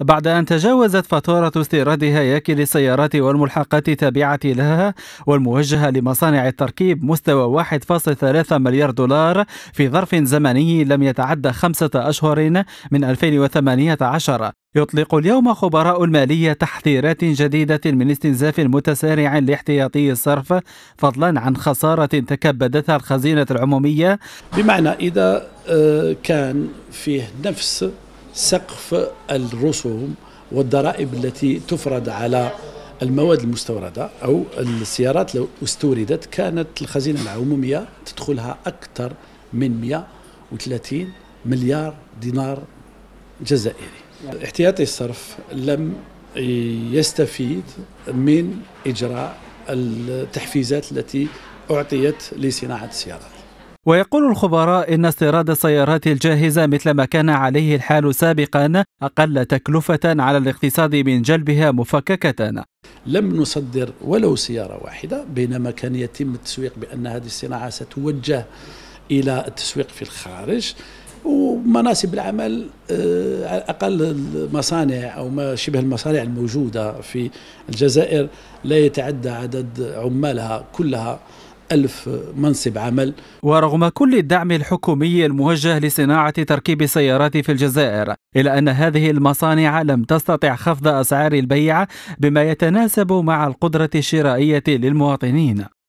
بعد أن تجاوزت فاتورة استيراد هياكل السيارات والملحقات التابعة لها والموجهة لمصانع التركيب مستوى 1.3 مليار دولار في ظرف زمني لم يتعدى خمسة أشهر من 2018 يطلق اليوم خبراء المالية تحذيرات جديدة من استنزاف متسارع لاحتياطي الصرف فضلا عن خسارة تكبدتها الخزينة العمومية بمعنى إذا آه، كان فيه نفس سقف الرسوم والضرائب التي تفرض على المواد المستوردة أو السيارات لو استوردت كانت الخزينة العمومية تدخلها أكثر من 130 مليار دينار جزائري احتياطي الصرف لم يستفيد من إجراء التحفيزات التي أعطيت لصناعة السيارات ويقول الخبراء إن استيراد السيارات الجاهزة مثل ما كان عليه الحال سابقا أقل تكلفة على الاقتصاد من جلبها مفككة لم نصدر ولو سيارة واحدة بينما كان يتم التسويق بأن هذه الصناعة ستوجه إلى التسويق في الخارج ومناصب العمل آه، على أقل المصانع او ما شبه المصانع الموجوده في الجزائر لا يتعدى عدد عمالها كلها ألف منصب عمل ورغم كل الدعم الحكومي الموجه لصناعة تركيب السيارات في الجزائر إلا أن هذه المصانع لم تستطع خفض أسعار البيع بما يتناسب مع القدرة الشرائية للمواطنين